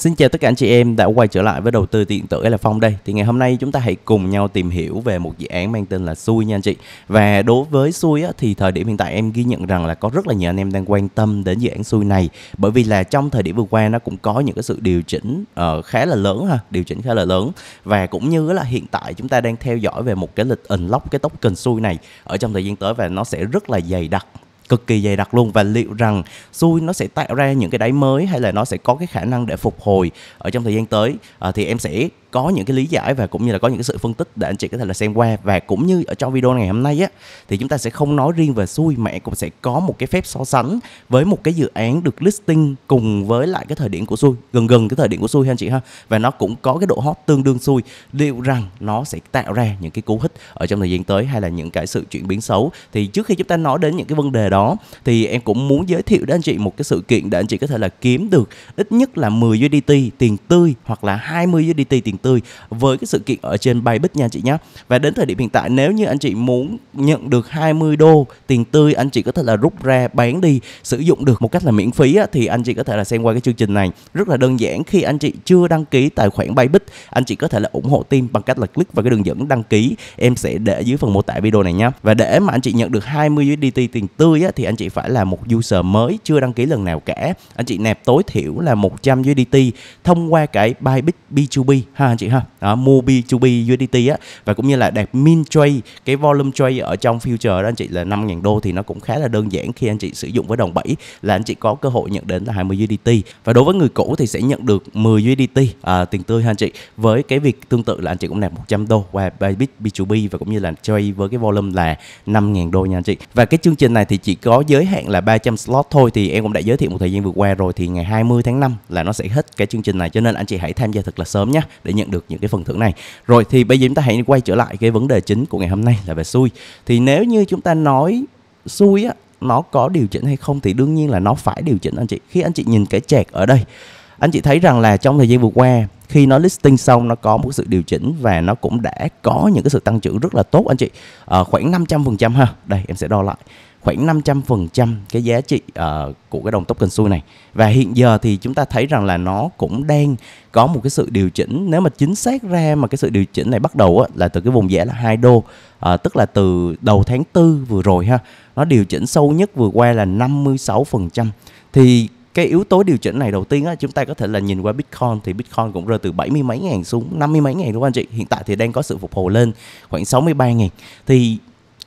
Xin chào tất cả anh chị em đã quay trở lại với đầu tư điện tử là Phong đây. Thì ngày hôm nay chúng ta hãy cùng nhau tìm hiểu về một dự án mang tên là Xui nha anh chị. Và đối với Xui á, thì thời điểm hiện tại em ghi nhận rằng là có rất là nhiều anh em đang quan tâm đến dự án Xui này bởi vì là trong thời điểm vừa qua nó cũng có những cái sự điều chỉnh uh, khá là lớn ha, điều chỉnh khá là lớn và cũng như là hiện tại chúng ta đang theo dõi về một cái lịch unlock cái token Xui này ở trong thời gian tới và nó sẽ rất là dày đặc cực kỳ dày đặc luôn và liệu rằng xui nó sẽ tạo ra những cái đáy mới hay là nó sẽ có cái khả năng để phục hồi ở trong thời gian tới à, thì em sẽ có những cái lý giải và cũng như là có những cái sự phân tích để anh chị có thể là xem qua và cũng như ở trong video ngày hôm nay á thì chúng ta sẽ không nói riêng về xui mẹ cũng sẽ có một cái phép so sánh với một cái dự án được listing cùng với lại cái thời điểm của xui gần gần cái thời điểm của xui anh chị ha và nó cũng có cái độ hot tương đương xui liệu rằng nó sẽ tạo ra những cái cú hích ở trong thời gian tới hay là những cái sự chuyển biến xấu thì trước khi chúng ta nói đến những cái vấn đề đó thì em cũng muốn giới thiệu đến anh chị một cái sự kiện để anh chị có thể là kiếm được ít nhất là 10 USDT tiền tươi hoặc là 20 USDT tiền tươi với cái sự kiện ở trên bích nha chị nhé và đến thời điểm hiện tại nếu như anh chị muốn nhận được 20 đô tiền tươi anh chị có thể là rút ra bán đi sử dụng được một cách là miễn phí á, thì anh chị có thể là xem qua cái chương trình này rất là đơn giản khi anh chị chưa đăng ký tài khoản bích anh chị có thể là ủng hộ team bằng cách là click vào cái đường dẫn đăng ký em sẽ để dưới phần mô tả video này nhé và để mà anh chị nhận được 20 USDT tiền tươi á, thì anh chị phải là một user mới chưa đăng ký lần nào cả anh chị nạp tối thiểu là 100 USDT thông qua cái Bybit B2B ha anh chị ha đó, Mobi, Chubi, USDT á và cũng như là đẹp min trade cái volume trade ở trong future đó anh chị là 5.000 đô thì nó cũng khá là đơn giản khi anh chị sử dụng với đồng 7 là anh chị có cơ hội nhận đến là 20 USDT và đối với người cũ thì sẽ nhận được 10 USDT à, tiền tươi ha anh chị với cái việc tương tự là anh chị cũng nạp 100 đô qua Bybit B2B và cũng như là trade với cái volume là 5.000 đô nha anh chị và cái chương trình này thì chỉ có giới hạn là 300 slot thôi thì em cũng đã giới thiệu một thời gian vừa qua rồi thì ngày 20 tháng 5 là nó sẽ hết cái chương trình này cho nên anh chị hãy tham gia thật là sớm nhé để nhận được những cái phần thưởng này rồi thì bây giờ chúng ta hãy quay trở lại cái vấn đề chính của ngày hôm nay là về xui thì nếu như chúng ta nói xui á nó có điều chỉnh hay không thì đương nhiên là nó phải điều chỉnh anh chị khi anh chị nhìn cái chẹt ở đây anh chị thấy rằng là trong thời gian vừa qua khi nó listing xong nó có một sự điều chỉnh và nó cũng đã có những cái sự tăng trưởng rất là tốt anh chị à, khoảng 500% ha đây em sẽ đo lại khoảng 500% cái giá trị uh, của cái đồng token xui này và hiện giờ thì chúng ta thấy rằng là nó cũng đang có một cái sự điều chỉnh nếu mà chính xác ra mà cái sự điều chỉnh này bắt đầu á, là từ cái vùng giá là 2 đô uh, tức là từ đầu tháng 4 vừa rồi ha nó điều chỉnh sâu nhất vừa qua là 56% thì cái yếu tố điều chỉnh này đầu tiên á, chúng ta có thể là nhìn qua Bitcoin thì Bitcoin cũng rơi từ 70 mấy ngàn xuống 50 mấy ngàn đúng không anh chị? Hiện tại thì đang có sự phục hồi lên khoảng 63 ngàn. Thì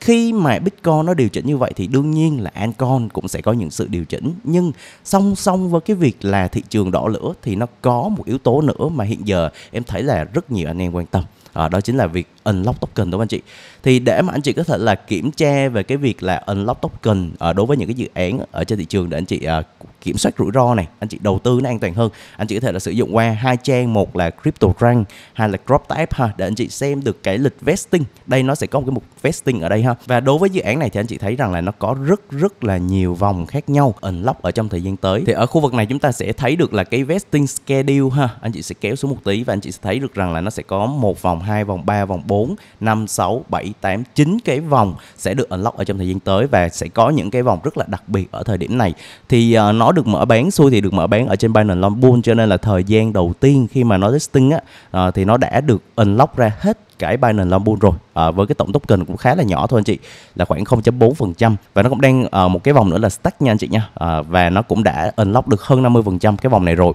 khi mà Bitcoin nó điều chỉnh như vậy thì đương nhiên là Altcoin cũng sẽ có những sự điều chỉnh nhưng song song với cái việc là thị trường đỏ lửa thì nó có một yếu tố nữa mà hiện giờ em thấy là rất nhiều anh em quan tâm à, đó chính là việc unlock token đúng không anh chị thì để mà anh chị có thể là kiểm tra về cái việc là unlock token à, đối với những cái dự án ở trên thị trường để anh chị à, kiểm soát rủi ro này anh chị đầu tư nó an toàn hơn anh chị có thể là sử dụng qua hai trang một là crypto rank hai là crop type ha để anh chị xem được cái lịch vesting đây nó sẽ có một cái mục vesting ở đây ha và đối với dự án này thì anh chị thấy rằng là nó có rất rất là nhiều vòng khác nhau unlock ở trong thời gian tới thì ở khu vực này chúng ta sẽ thấy được là cái vesting schedule ha anh chị sẽ kéo xuống một tí và anh chị sẽ thấy được rằng là nó sẽ có một vòng 2, vòng 3, vòng 4, 5, 6, 7, 8, 9 cái vòng sẽ được unlock ở trong thời gian tới và sẽ có những cái vòng rất là đặc biệt ở thời điểm này. Thì uh, nó được mở bán, xui thì được mở bán ở trên Binance Long Bull cho nên là thời gian đầu tiên khi mà nó listing á, uh, thì nó đã được unlock ra hết cái Binance Longpool rồi à, với cái tổng token cũng khá là nhỏ thôi anh chị là khoảng 0.4% và nó cũng đang à, một cái vòng nữa là stack nha anh chị nha à, và nó cũng đã unlock được hơn 50% cái vòng này rồi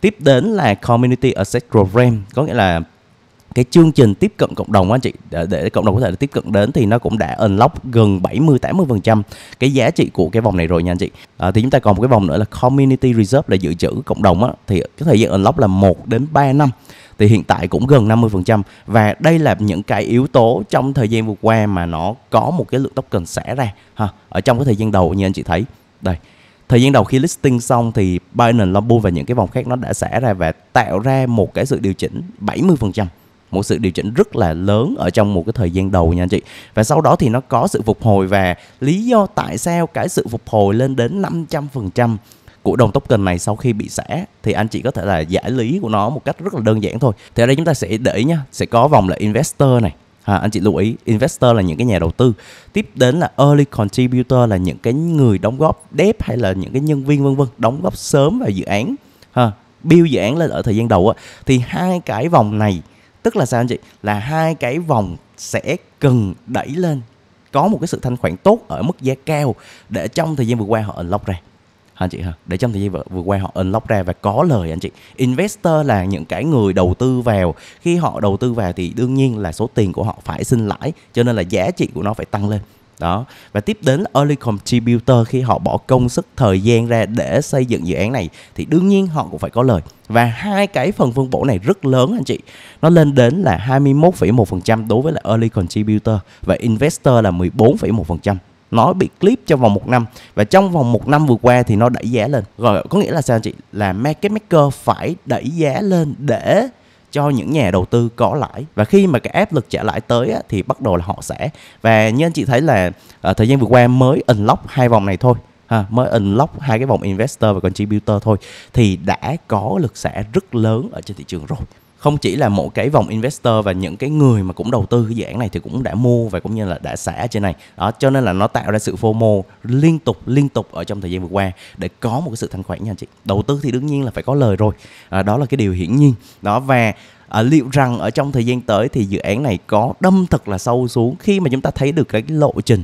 tiếp đến là Community Asset Program có nghĩa là cái chương trình tiếp cận cộng đồng anh chị để, để cộng đồng có thể tiếp cận đến thì nó cũng đã unlock gần 70 80 phần trăm cái giá trị của cái vòng này rồi nha anh chị à, thì chúng ta còn một cái vòng nữa là community reserve là dự trữ cộng đồng á thì cái thời gian unlock là 1 đến 3 năm thì hiện tại cũng gần 50% và đây là những cái yếu tố trong thời gian vừa qua mà nó có một cái lượng token xả ra ha ở trong cái thời gian đầu như anh chị thấy đây thời gian đầu khi listing xong thì Binance, Lombok và những cái vòng khác nó đã xả ra và tạo ra một cái sự điều chỉnh 70% một sự điều chỉnh rất là lớn ở trong một cái thời gian đầu nha anh chị và sau đó thì nó có sự phục hồi và lý do tại sao cái sự phục hồi lên đến 500% của đồng token này sau khi bị xả thì anh chị có thể là giải lý của nó một cách rất là đơn giản thôi thì ở đây chúng ta sẽ để nhá sẽ có vòng là investor này À, anh chị lưu ý investor là những cái nhà đầu tư tiếp đến là early contributor là những cái người đóng góp đếp hay là những cái nhân viên vân vân đóng góp sớm vào dự án ha build dự án lên ở thời gian đầu á thì hai cái vòng này tức là sao anh chị là hai cái vòng sẽ cần đẩy lên có một cái sự thanh khoản tốt ở mức giá cao để trong thời gian vừa qua họ unlock ra anh chị ha để trong thời gian vừa, vừa qua họ unlock ra và có lời anh chị investor là những cái người đầu tư vào khi họ đầu tư vào thì đương nhiên là số tiền của họ phải sinh lãi cho nên là giá trị của nó phải tăng lên đó và tiếp đến early contributor khi họ bỏ công sức thời gian ra để xây dựng dự án này thì đương nhiên họ cũng phải có lời và hai cái phần phân bổ này rất lớn anh chị nó lên đến là 21,1% đối với là early contributor và investor là 14,1% nó bị clip trong vòng một năm và trong vòng một năm vừa qua thì nó đẩy giá lên rồi có nghĩa là sao anh chị là market maker phải đẩy giá lên để cho những nhà đầu tư có lãi và khi mà cái áp lực trả lãi tới á, thì bắt đầu là họ sẽ và như anh chị thấy là à, thời gian vừa qua mới unlock hai vòng này thôi ha, mới unlock hai cái vòng investor và contributor thôi thì đã có lực xả rất lớn ở trên thị trường rồi không chỉ là một cái vòng investor và những cái người mà cũng đầu tư cái dự án này thì cũng đã mua và cũng như là đã xả trên này đó cho nên là nó tạo ra sự FOMO liên tục liên tục ở trong thời gian vừa qua để có một cái sự thanh khoản nha anh chị đầu tư thì đương nhiên là phải có lời rồi à, đó là cái điều hiển nhiên đó và à, liệu rằng ở trong thời gian tới thì dự án này có đâm thật là sâu xuống khi mà chúng ta thấy được cái lộ trình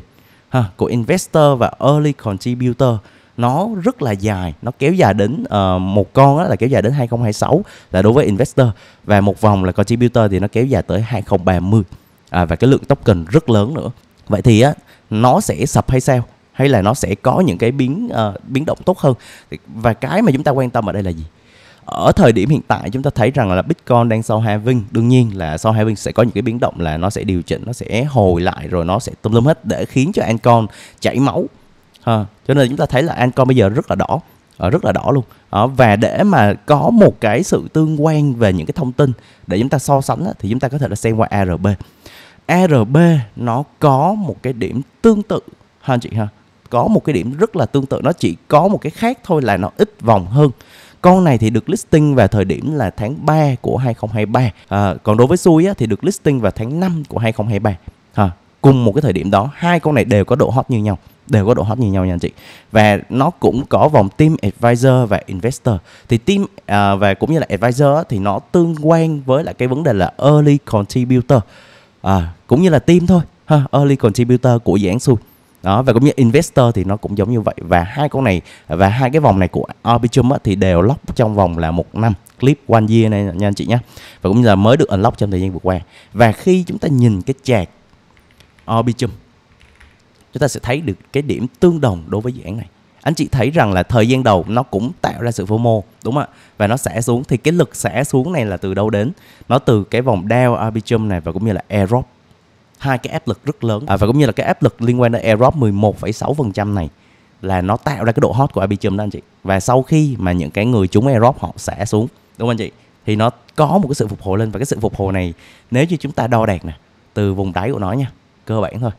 ha, của investor và early contributor nó rất là dài nó kéo dài đến uh, một con đó là kéo dài đến 2026 là đối với investor và một vòng là contributor thì nó kéo dài tới 2030 à, và cái lượng token rất lớn nữa vậy thì á nó sẽ sập hay sao hay là nó sẽ có những cái biến uh, biến động tốt hơn và cái mà chúng ta quan tâm ở đây là gì ở thời điểm hiện tại chúng ta thấy rằng là Bitcoin đang sau halving đương nhiên là sau halving sẽ có những cái biến động là nó sẽ điều chỉnh nó sẽ hồi lại rồi nó sẽ tùm lum hết để khiến cho Ancon chảy máu à, cho nên chúng ta thấy là Ancon bây giờ rất là đỏ à, rất là đỏ luôn à, và để mà có một cái sự tương quan về những cái thông tin để chúng ta so sánh á, thì chúng ta có thể là xem qua ARB ARB nó có một cái điểm tương tự ha anh chị ha có một cái điểm rất là tương tự nó chỉ có một cái khác thôi là nó ít vòng hơn con này thì được listing vào thời điểm là tháng 3 của 2023 à, còn đối với xui á, thì được listing vào tháng 5 của 2023 à, cùng một cái thời điểm đó hai con này đều có độ hot như nhau đều có độ hot như nhau nha anh chị và nó cũng có vòng team advisor và investor thì team uh, và cũng như là advisor thì nó tương quan với lại cái vấn đề là early contributor à, cũng như là team thôi ha, early contributor của dự án xui đó và cũng như investor thì nó cũng giống như vậy và hai con này và hai cái vòng này của Arbitrum á, thì đều lock trong vòng là một năm clip one year này nha anh chị nhé và cũng như là mới được unlock trong thời gian vừa qua và khi chúng ta nhìn cái chạc Arbitrum chúng ta sẽ thấy được cái điểm tương đồng đối với dự án này anh chị thấy rằng là thời gian đầu nó cũng tạo ra sự phô mô đúng không ạ và nó sẽ xuống thì cái lực sẽ xuống này là từ đâu đến nó từ cái vòng đeo arbitrum này và cũng như là air hai cái áp lực rất lớn à, và cũng như là cái áp lực liên quan đến air drop 11,6% này là nó tạo ra cái độ hot của arbitrum đó anh chị và sau khi mà những cái người chúng air họ sẽ xuống đúng không anh chị thì nó có một cái sự phục hồi lên và cái sự phục hồi này nếu như chúng ta đo đạt nè từ vùng đáy của nó nha cơ bản thôi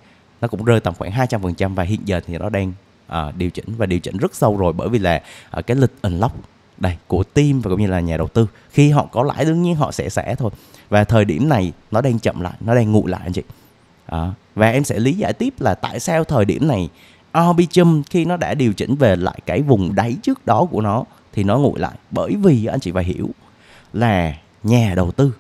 nó cũng rơi tầm khoảng 200% và hiện giờ thì nó đang à, điều chỉnh và điều chỉnh rất sâu rồi bởi vì là à, cái lịch unlock đây của team và cũng như là nhà đầu tư khi họ có lãi đương nhiên họ sẽ sẽ thôi và thời điểm này nó đang chậm lại nó đang nguội lại anh chị à, và em sẽ lý giải tiếp là tại sao thời điểm này Arbitrum khi nó đã điều chỉnh về lại cái vùng đáy trước đó của nó thì nó nguội lại bởi vì anh chị phải hiểu là nhà đầu tư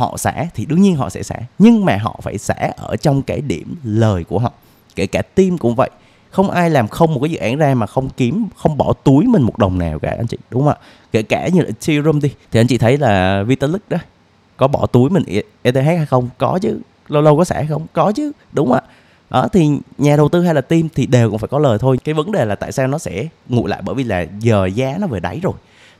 họ xả thì đương nhiên họ sẽ xả nhưng mà họ phải xả ở trong cái điểm lời của họ kể cả team cũng vậy không ai làm không một cái dự án ra mà không kiếm không bỏ túi mình một đồng nào cả anh chị đúng không ạ kể cả như là Ethereum đi thì anh chị thấy là Vitalik đó có bỏ túi mình e- ETH hay không có chứ lâu lâu có xả không có chứ đúng không ạ đó thì nhà đầu tư hay là team thì đều cũng phải có lời thôi cái vấn đề là tại sao nó sẽ ngụ lại bởi vì là giờ giá nó về đáy rồi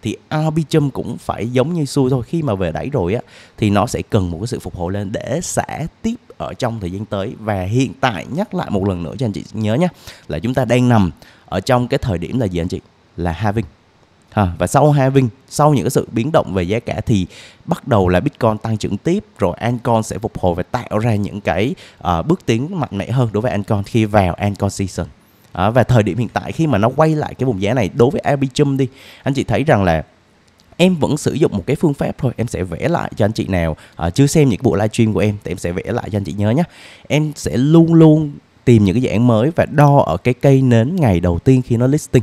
thì Arbitrum cũng phải giống như xui thôi khi mà về đáy rồi á thì nó sẽ cần một cái sự phục hồi lên để sẽ tiếp ở trong thời gian tới và hiện tại nhắc lại một lần nữa cho anh chị nhớ nhé là chúng ta đang nằm ở trong cái thời điểm là gì anh chị là having Ha, và sau halving, sau những cái sự biến động về giá cả thì bắt đầu là Bitcoin tăng trưởng tiếp rồi Altcoin sẽ phục hồi và tạo ra những cái uh, bước tiến mạnh mẽ hơn đối với Altcoin khi vào Altcoin season à, và thời điểm hiện tại khi mà nó quay lại cái vùng giá này đối với Arbitrum đi anh chị thấy rằng là em vẫn sử dụng một cái phương pháp thôi em sẽ vẽ lại cho anh chị nào à, chưa xem những cái bộ livestream của em thì em sẽ vẽ lại cho anh chị nhớ nhé em sẽ luôn luôn tìm những cái dự án mới và đo ở cái cây nến ngày đầu tiên khi nó listing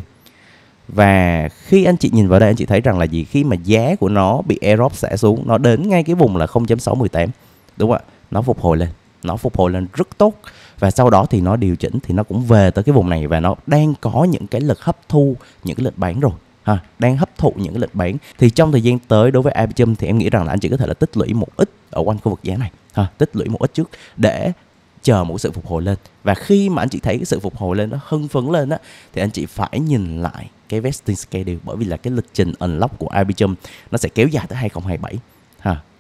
và khi anh chị nhìn vào đây anh chị thấy rằng là gì khi mà giá của nó bị erop xả xuống nó đến ngay cái vùng là 0.618 đúng không ạ nó phục hồi lên nó phục hồi lên rất tốt và sau đó thì nó điều chỉnh thì nó cũng về tới cái vùng này và nó đang có những cái lực hấp thu những cái lực bán rồi ha, đang hấp thụ những cái lực bán thì trong thời gian tới đối với Abchum thì em nghĩ rằng là anh chỉ có thể là tích lũy một ít ở quanh khu vực giá này ha, tích lũy một ít trước để chờ một sự phục hồi lên và khi mà anh chị thấy cái sự phục hồi lên nó hưng phấn lên á thì anh chị phải nhìn lại cái vesting schedule bởi vì là cái lịch trình unlock của Abijum nó sẽ kéo dài tới 2027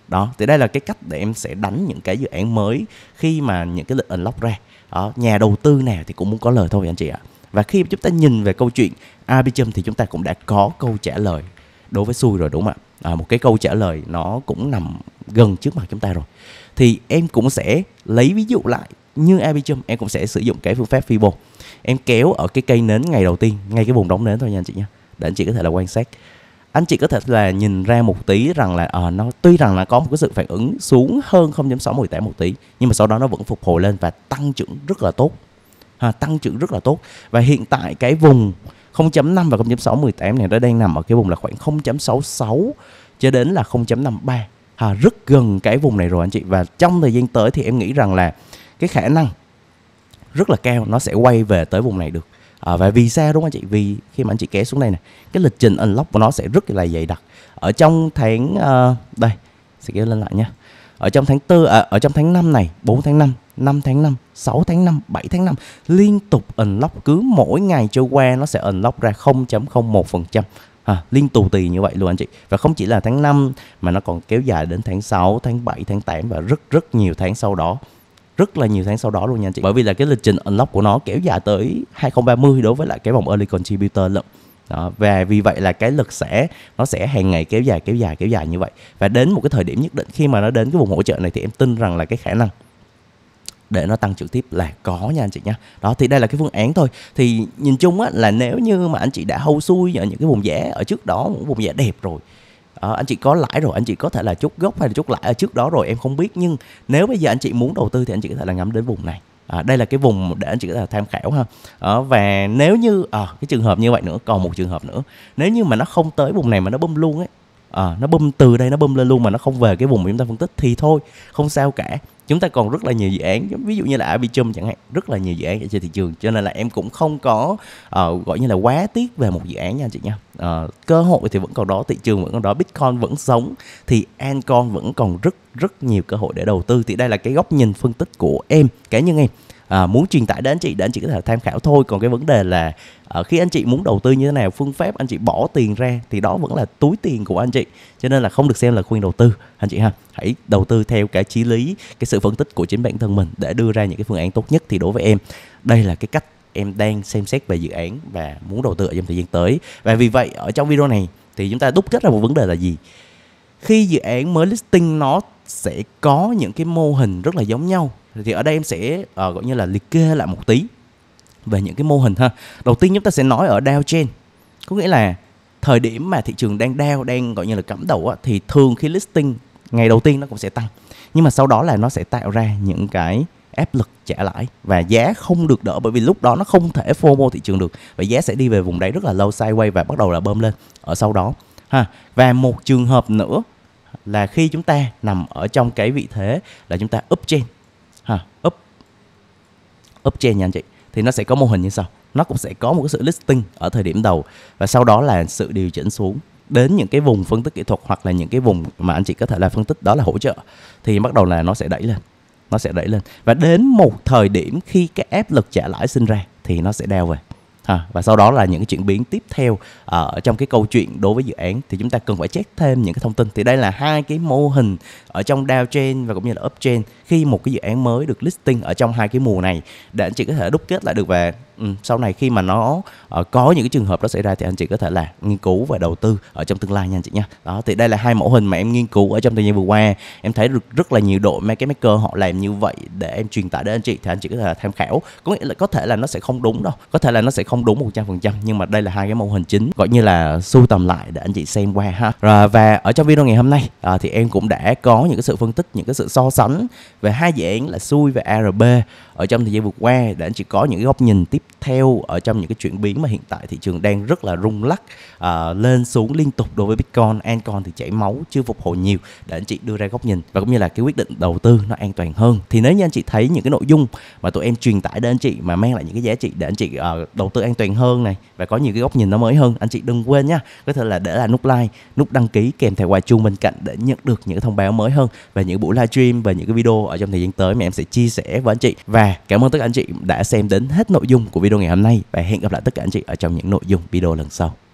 đó thì đây là cái cách để em sẽ đánh những cái dự án mới khi mà những cái lịch unlock ra đó nhà đầu tư nào thì cũng muốn có lời thôi anh chị ạ và khi chúng ta nhìn về câu chuyện arbitrum thì chúng ta cũng đã có câu trả lời đối với xui rồi đúng không ạ à, một cái câu trả lời nó cũng nằm gần trước mặt chúng ta rồi thì em cũng sẽ lấy ví dụ lại như arbitrum em cũng sẽ sử dụng cái phương pháp fibo em kéo ở cái cây nến ngày đầu tiên ngay cái vùng đóng nến thôi nha anh chị nhé để anh chị có thể là quan sát anh chị có thể là nhìn ra một tí rằng là à, nó tuy rằng là có một cái sự phản ứng xuống hơn 0.618 một tí nhưng mà sau đó nó vẫn phục hồi lên và tăng trưởng rất là tốt ha, tăng trưởng rất là tốt và hiện tại cái vùng 0.5 và 0.618 này nó đang nằm ở cái vùng là khoảng 0.66 cho đến là 0.53 ha, rất gần cái vùng này rồi anh chị và trong thời gian tới thì em nghĩ rằng là cái khả năng rất là cao nó sẽ quay về tới vùng này được à, và vì sao đúng không anh chị vì khi mà anh chị kéo xuống đây này cái lịch trình unlock của nó sẽ rất là dày đặc ở trong tháng uh, đây sẽ kéo lên lại nha ở trong tháng tư à, ở trong tháng 5 này 4 tháng 5 5 tháng 5 6 tháng 5 7 tháng 5 liên tục unlock cứ mỗi ngày trôi qua nó sẽ unlock ra 0.01% à, liên tù tì như vậy luôn anh chị và không chỉ là tháng 5 mà nó còn kéo dài đến tháng 6 tháng 7 tháng 8 và rất rất nhiều tháng sau đó rất là nhiều tháng sau đó luôn nha chị bởi vì là cái lịch trình unlock của nó kéo dài tới 2030 đối với lại cái vòng early contributor lận đó, và vì vậy là cái lực sẽ nó sẽ hàng ngày kéo dài kéo dài kéo dài như vậy và đến một cái thời điểm nhất định khi mà nó đến cái vùng hỗ trợ này thì em tin rằng là cái khả năng để nó tăng trực tiếp là có nha anh chị nhé. đó thì đây là cái phương án thôi thì nhìn chung á là nếu như mà anh chị đã hâu xui ở những cái vùng giá ở trước đó một vùng giá đẹp rồi à, anh chị có lãi rồi anh chị có thể là chút gốc hay là chút lãi ở trước đó rồi em không biết nhưng nếu bây giờ anh chị muốn đầu tư thì anh chị có thể là ngắm đến vùng này à, đây là cái vùng để anh chị có thể tham khảo ha à, và nếu như à, cái trường hợp như vậy nữa còn một trường hợp nữa nếu như mà nó không tới vùng này mà nó bơm luôn ấy à, nó bơm từ đây nó bơm lên luôn mà nó không về cái vùng mà chúng ta phân tích thì thôi không sao cả chúng ta còn rất là nhiều dự án ví dụ như là Arbitrum chẳng hạn rất là nhiều dự án trên thị trường cho nên là em cũng không có uh, gọi như là quá tiếc về một dự án nha anh chị nha uh, cơ hội thì vẫn còn đó thị trường vẫn còn đó Bitcoin vẫn sống thì Ancon vẫn còn rất rất nhiều cơ hội để đầu tư thì đây là cái góc nhìn phân tích của em cá nhân em à, muốn truyền tải đến anh chị để anh chị có thể tham khảo thôi còn cái vấn đề là à, khi anh chị muốn đầu tư như thế nào phương pháp anh chị bỏ tiền ra thì đó vẫn là túi tiền của anh chị cho nên là không được xem là khuyên đầu tư anh chị ha hãy đầu tư theo cái chí lý cái sự phân tích của chính bản thân mình để đưa ra những cái phương án tốt nhất thì đối với em đây là cái cách em đang xem xét về dự án và muốn đầu tư ở trong thời gian tới và vì vậy ở trong video này thì chúng ta đúc kết ra một vấn đề là gì khi dự án mới listing nó sẽ có những cái mô hình rất là giống nhau thì ở đây em sẽ uh, gọi như là liệt kê lại một tí về những cái mô hình ha đầu tiên chúng ta sẽ nói ở Dow Jones có nghĩa là thời điểm mà thị trường đang down đang gọi như là cắm đầu á, thì thường khi listing ngày đầu tiên nó cũng sẽ tăng nhưng mà sau đó là nó sẽ tạo ra những cái áp lực trả lãi và giá không được đỡ bởi vì lúc đó nó không thể phô mô thị trường được và giá sẽ đi về vùng đáy rất là lâu sideways và bắt đầu là bơm lên ở sau đó ha và một trường hợp nữa là khi chúng ta nằm ở trong cái vị thế là chúng ta up trên ha, up up trên nha anh chị thì nó sẽ có mô hình như sau nó cũng sẽ có một cái sự listing ở thời điểm đầu và sau đó là sự điều chỉnh xuống đến những cái vùng phân tích kỹ thuật hoặc là những cái vùng mà anh chị có thể là phân tích đó là hỗ trợ thì bắt đầu là nó sẽ đẩy lên nó sẽ đẩy lên và đến một thời điểm khi cái áp lực trả lãi sinh ra thì nó sẽ đeo về à, và sau đó là những cái chuyển biến tiếp theo ờ, ở uh, trong cái câu chuyện đối với dự án thì chúng ta cần phải check thêm những cái thông tin thì đây là hai cái mô hình ở trong downtrend và cũng như là uptrend khi một cái dự án mới được listing ở trong hai cái mùa này để anh chị có thể đúc kết lại được về Ừ, sau này khi mà nó ờ, có những cái trường hợp đó xảy ra thì anh chị có thể là nghiên cứu và đầu tư ở trong tương lai nha anh chị nha đó thì đây là hai mẫu hình mà em nghiên cứu ở trong thời gian vừa qua em thấy được rất là nhiều đội make maker họ làm như vậy để em truyền tải đến anh chị thì anh chị có thể là tham khảo có nghĩa là có thể là nó sẽ không đúng đâu có thể là nó sẽ không đúng một trăm phần trăm nhưng mà đây là hai cái mô hình chính gọi như là sưu tầm lại để anh chị xem qua ha rồi và ở trong video ngày hôm nay uh, thì em cũng đã có những cái sự phân tích những cái sự so sánh về hai dự án là xui và arb ở trong thời gian vừa qua để anh chị có những cái góc nhìn tiếp theo ở trong những cái chuyển biến mà hiện tại thị trường đang rất là rung lắc à, lên xuống liên tục đối với Bitcoin, Altcoin thì chảy máu chưa phục hồi nhiều để anh chị đưa ra góc nhìn và cũng như là cái quyết định đầu tư nó an toàn hơn. Thì nếu như anh chị thấy những cái nội dung mà tụi em truyền tải đến anh chị mà mang lại những cái giá trị để anh chị uh, đầu tư an toàn hơn này và có nhiều cái góc nhìn nó mới hơn, anh chị đừng quên nha, có thể là để là nút like, nút đăng ký kèm theo quà chuông bên cạnh để nhận được những thông báo mới hơn về những buổi livestream và những cái video ở trong thời gian tới mà em sẽ chia sẻ với anh chị. Và cảm ơn tất cả anh chị đã xem đến hết nội dung của của video ngày hôm nay và hẹn gặp lại tất cả anh chị ở trong những nội dung video lần sau